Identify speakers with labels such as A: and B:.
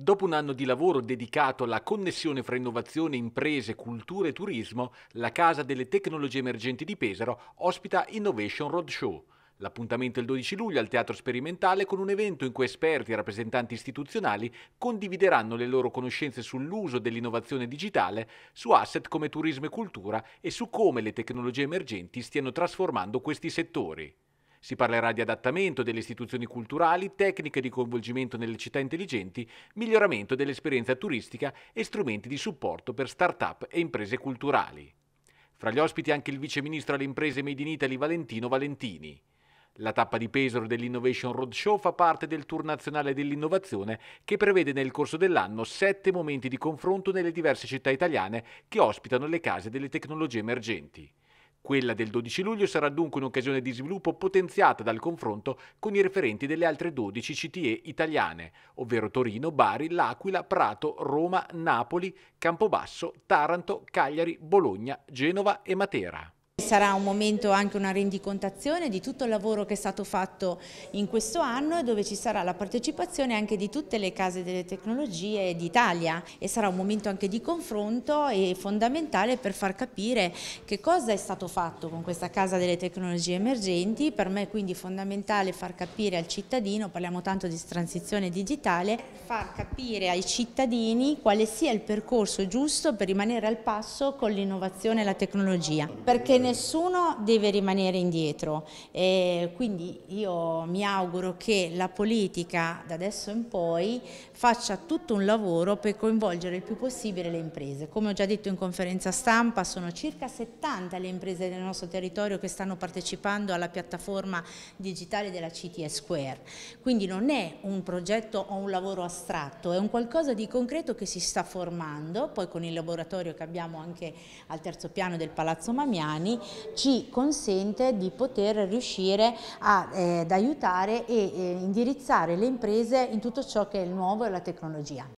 A: Dopo un anno di lavoro dedicato alla connessione fra innovazione, imprese, cultura e turismo, la Casa delle Tecnologie Emergenti di Pesaro ospita Innovation Roadshow. L'appuntamento è il 12 luglio al Teatro Sperimentale con un evento in cui esperti e rappresentanti istituzionali condivideranno le loro conoscenze sull'uso dell'innovazione digitale, su asset come turismo e cultura e su come le tecnologie emergenti stiano trasformando questi settori. Si parlerà di adattamento delle istituzioni culturali, tecniche di coinvolgimento nelle città intelligenti, miglioramento dell'esperienza turistica e strumenti di supporto per start-up e imprese culturali. Fra gli ospiti anche il vice ministro alle imprese Made in Italy Valentino Valentini. La tappa di Pesaro dell'Innovation Roadshow fa parte del tour nazionale dell'innovazione che prevede nel corso dell'anno sette momenti di confronto nelle diverse città italiane che ospitano le case delle tecnologie emergenti. Quella del 12 luglio sarà dunque un'occasione di sviluppo potenziata dal confronto con i referenti delle altre 12 CTE italiane, ovvero Torino, Bari, L'Aquila, Prato, Roma, Napoli, Campobasso, Taranto, Cagliari, Bologna, Genova e Matera.
B: Sarà un momento anche una rendicontazione di tutto il lavoro che è stato fatto in questo anno e dove ci sarà la partecipazione anche di tutte le case delle tecnologie d'Italia e sarà un momento anche di confronto e fondamentale per far capire che cosa è stato fatto con questa casa delle tecnologie emergenti, per me è quindi fondamentale far capire al cittadino, parliamo tanto di transizione digitale, far capire ai cittadini quale sia il percorso giusto per rimanere al passo con l'innovazione e la tecnologia, perché nessuno deve rimanere indietro. E quindi io mi auguro che la politica da adesso in poi faccia tutto un lavoro per coinvolgere il più possibile le imprese. Come ho già detto in conferenza stampa sono circa 70 le imprese del nostro territorio che stanno partecipando alla piattaforma digitale della CTE Square. Quindi non è un progetto o un lavoro astratto, è un qualcosa di concreto che si sta formando, poi con il laboratorio che abbiamo anche al terzo piano del Palazzo Mamiani ci consente di poter riuscire a, eh, ad aiutare e eh, indirizzare le imprese in tutto ciò che è il nuovo e la tecnologia.